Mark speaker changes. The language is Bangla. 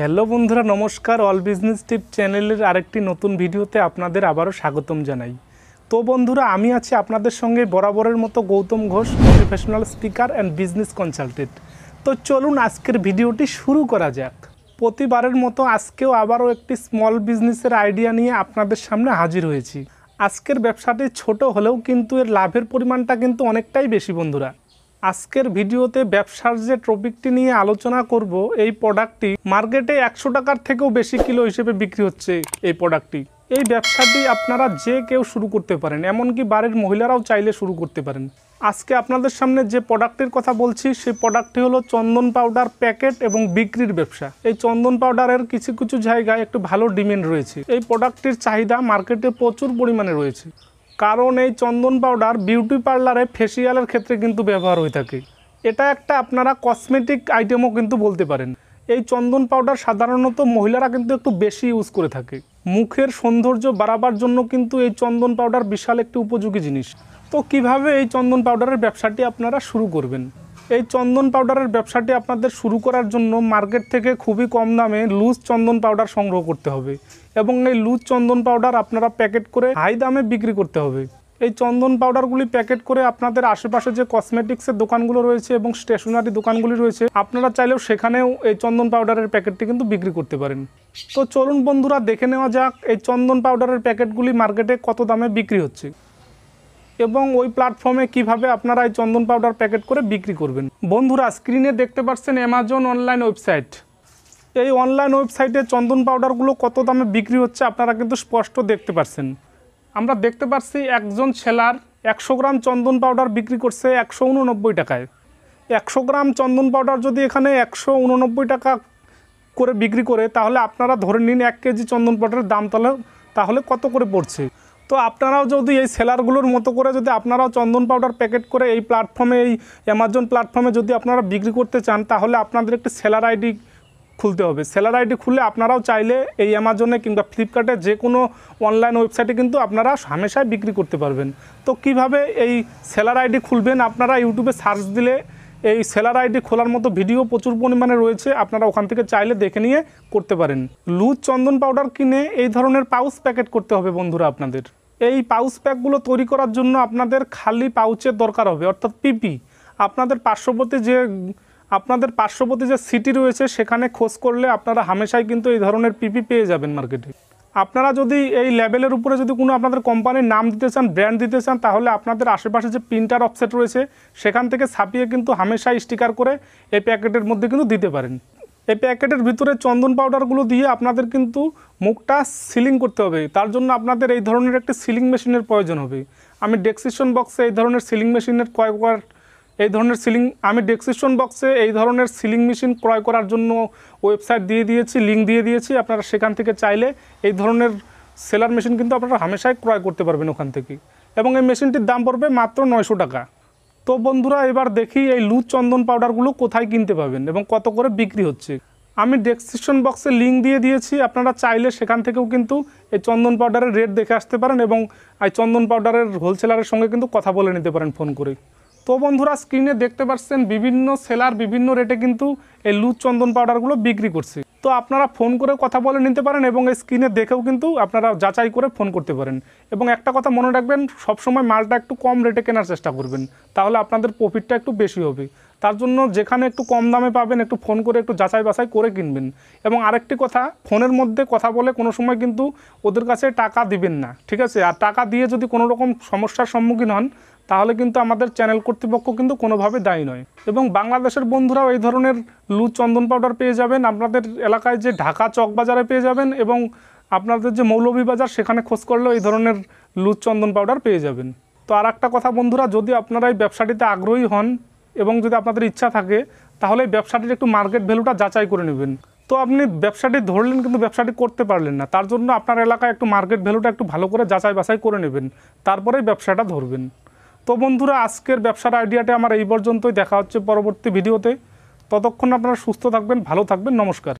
Speaker 1: হ্যালো বন্ধুরা নমস্কার অল বিজনেস টিপ চ্যানেলের আরেকটি নতুন ভিডিওতে আপনাদের আবারও স্বাগতম জানাই তো বন্ধুরা আমি আছি আপনাদের সঙ্গে বরাবরের মতো Gautam Ghosh professional speaker and business consultant তো চলুন আজকের ভিডিওটি শুরু করা যাক প্রতিবারের মতো আজকেও আবারও একটি স্মল বিজনেসের আইডিয়া নিয়ে আপনাদের সামনে হাজির হয়েছি আজকের ব্যবসাটি ছোট হলেও কিন্তু এর লাভের পরিমাণটা কিন্তু অনেকটাই বেশি বন্ধুরা আজকের ভিডিওতে ব্যবসার যে টপিকটি নিয়ে আলোচনা করব এই প্রোডাক্টটি মার্কেটে একশো টাকার থেকেও বেশি কিলো হিসেবে বিক্রি হচ্ছে এই প্রোডাক্টটি এই ব্যবসাটি আপনারা যে কেউ শুরু করতে পারেন এমনকি বাড়ির মহিলারাও চাইলে শুরু করতে পারেন আজকে আপনাদের সামনে যে প্রোডাক্টের কথা বলছি সেই প্রোডাক্টটি হলো চন্দন পাউডার প্যাকেট এবং বিক্রির ব্যবসা এই চন্দন পাউডারের কিছু কিছু জায়গায় একটু ভালো ডিমান্ড রয়েছে এই প্রোডাক্টটির চাহিদা মার্কেটে প্রচুর পরিমাণে রয়েছে কারণ এই চন্দন পাউডার বিউটি পার্লারে ফেসিয়ালের ক্ষেত্রে কিন্তু ব্যবহার হয়ে থাকে এটা একটা আপনারা কসমেটিক আইটেমও কিন্তু বলতে পারেন এই চন্দন পাউডার সাধারণত মহিলারা কিন্তু একটু বেশি ইউজ করে থাকে মুখের সৌন্দর্য বাড়াবার জন্য কিন্তু এই চন্দন পাউডার বিশাল একটি উপযোগী জিনিস তো কিভাবে এই চন্দন পাউডারের ব্যবসাটি আপনারা শুরু করবেন এই চন্দন পাউডারের ব্যবসাটি আপনাদের শুরু করার জন্য মার্কেট থেকে খুবই কম দামে লুজ চন্দন পাউডার সংগ্রহ করতে হবে এবং এই লুজ চন্দন পাউডার আপনারা প্যাকেট করে হাই দামে বিক্রি করতে হবে এই চন্দন পাউডারগুলি প্যাকেট করে আপনাদের আশেপাশে যে কসমেটিক্সের দোকানগুলো রয়েছে এবং স্টেশনারি দোকানগুলি রয়েছে আপনারা চাইলেও সেখানেও এই চন্দন পাউডারের প্যাকেটটি কিন্তু বিক্রি করতে পারেন তো চলুন বন্ধুরা দেখে নেওয়া যাক এই চন্দন পাউডারের প্যাকেটগুলি মার্কেটে কত দামে বিক্রি হচ্ছে এবং ওই প্ল্যাটফর্মে কিভাবে আপনারা এই চন্দন পাউডার প্যাকেট করে বিক্রি করবেন বন্ধুরা স্ক্রিনে দেখতে পাচ্ছেন অ্যামাজন অনলাইন ওয়েবসাইট এই অনলাইন ওয়েবসাইটে চন্দন পাউডারগুলো কত দামে বিক্রি হচ্ছে আপনারা কিন্তু স্পষ্ট দেখতে পাচ্ছেন আমরা দেখতে পাচ্ছি একজন ছেলার একশো গ্রাম চন্দন পাউডার বিক্রি করছে একশো উননব্বই টাকায় একশো গ্রাম চন্দন পাউডার যদি এখানে একশো উননব্বই টাকা করে বিক্রি করে তাহলে আপনারা ধরে নিন এক কেজি চন্দন পাউডারের দাম তাহলে তাহলে কত করে পড়ছে তো আপনারাও যদি এই সেলারগুলোর মতো করে যদি আপনারাও চন্দন পাউডার প্যাকেট করে এই প্ল্যাটফর্মে এই অ্যামাজন প্ল্যাটফর্মে যদি আপনারা বিক্রি করতে চান তাহলে আপনাদের একটি সেলার আইডি খুলতে হবে সেলার আইডি খুলে আপনারাও চাইলে এই অ্যামাজনে কিংবা ফ্লিপকার্টে যে কোনো অনলাইন ওয়েবসাইটে কিন্তু আপনারা হামেশাই বিক্রি করতে পারবেন তো কিভাবে এই সেলার আইডি খুলবেন আপনারা ইউটিউবে সার্চ দিলে এই সেলার আইডি খোলার মতো ভিডিও প্রচুর পরিমাণে রয়েছে আপনারা ওখান থেকে চাইলে দেখে নিয়ে করতে পারেন লুজ চন্দন পাউডার কিনে এই ধরনের পাউচ প্যাকেট করতে হবে বন্ধুরা আপনাদের এই পাউচ প্যাকগুলো তৈরি করার জন্য আপনাদের খালি পাউচের দরকার হবে অর্থাৎ পিপি আপনাদের পার্শ্ববর্তী যে আপনাদের পার্শ্ববর্তী যে সিটি রয়েছে সেখানে খোঁজ করলে আপনারা হামেশাই কিন্তু এই ধরনের পিপি পেয়ে যাবেন মার্কেটে আপনারা যদি এই লেভেলের উপরে যদি কোনো আপনাদের কোম্পানির নাম দিতে চান ব্র্যান্ড দিতে চান তাহলে আপনাদের আশেপাশে যে প্রিন্টার অফসেট রয়েছে সেখান থেকে ছাপিয়ে কিন্তু হামেশাই স্টিকার করে এই প্যাকেটের মধ্যে কিন্তু দিতে পারেন এই প্যাকেটের ভিতরে চন্দন পাউডারগুলো দিয়ে আপনাদের কিন্তু মুখটা সিলিং করতে হবে তার জন্য আপনাদের এই ধরনের একটি সিলিং মেশিনের প্রয়োজন হবে আমি ডেক্সিশন বক্সে এই ধরনের সিলিং মেশিনের ক্রয় করার এই ধরনের সিলিং আমি ডেক্সিশন বক্সে এই ধরনের সিলিং মেশিন ক্রয় করার জন্য ওয়েবসাইট দিয়ে দিয়েছি লিঙ্ক দিয়ে দিয়েছি আপনারা সেখান থেকে চাইলে এই ধরনের সেলার মেশিন কিন্তু আপনারা হামেশাই ক্রয় করতে পারবেন ওখান থেকে এবং এই মেশিনটির দাম পড়বে মাত্র নয়শো টাকা তো বন্ধুরা এবার দেখি এই লুজ চন্দন পাউডারগুলো কোথায় কিনতে পাবেন এবং কত করে বিক্রি হচ্ছে আমি ডেসক্রিপশন বক্সে লিঙ্ক দিয়ে দিয়েছি আপনারা চাইলে সেখান থেকেও কিন্তু এই চন্দন পাউডারের রেট দেখে আসতে পারেন এবং এই চন্দন পাউডারের হোলসেলারের সঙ্গে কিন্তু কথা বলে নিতে পারেন ফোন করে তো বন্ধুরা স্ক্রিনে দেখতে পাচ্ছেন বিভিন্ন সেলার বিভিন্ন রেটে কিন্তু এই লুজ চন্দন পাউডারগুলো বিক্রি করছে তো আপনারা ফোন করে কথা বলে নিতে পারেন এবং এই স্ক্রিনে দেখেও কিন্তু আপনারা যাচাই করে ফোন করতে পারেন এবং একটা কথা মনে রাখবেন সবসময় মালটা একটু কম রেটে কেনার চেষ্টা করবেন তাহলে আপনাদের প্রফিটটা একটু বেশি হবে তার জন্য যেখানে একটু কম দামে পাবেন একটু ফোন করে একটু যাচাই বাছাই করে কিনবেন এবং আরেকটি কথা ফোনের মধ্যে কথা বলে কোনো সময় কিন্তু ওদের কাছে টাকা দিবেন না ঠিক আছে আর টাকা দিয়ে যদি কোনো রকম সমস্যার সম্মুখীন হন তাহলে কিন্তু আমাদের চ্যানেল কর্তৃপক্ষ কিন্তু কোনোভাবে দায়ী নয় এবং বাংলাদেশের বন্ধুরাও এই ধরনের লু চন্দন পাউডার পেয়ে যাবেন আপনাদের এলাকায় যে ঢাকা চক বাজারে পেয়ে যাবেন এবং আপনাদের যে মৌলভীবাজার সেখানে খোঁজ করলেও এই ধরনের লু চন্দন পাউডার পেয়ে যাবেন তো আর একটা কথা বন্ধুরা যদি আপনারা এই ব্যবসাটিতে আগ্রহী হন এবং যদি আপনাদের ইচ্ছা থাকে তাহলে এই ব্যবসাটির একটু মার্কেট ভ্যালুটা যাচাই করে নেবেন তো আপনি ব্যবসাটি ধরলেন কিন্তু ব্যবসাটি করতে পারলেন না তার জন্য আপনার এলাকায় একটু মার্কেট ভ্যালুটা একটু ভালো করে যাচাই বাছাই করে নেবেন তারপরেই ব্যবসাটা ধরবেন তো বন্ধুরা আজকের ব্যবসার আইডিয়াটা আমার এই পর্যন্তই দেখা হচ্ছে পরবর্তী ভিডিওতে ততক্ষণ আপনারা সুস্থ থাকবেন ভালো থাকবেন নমস্কার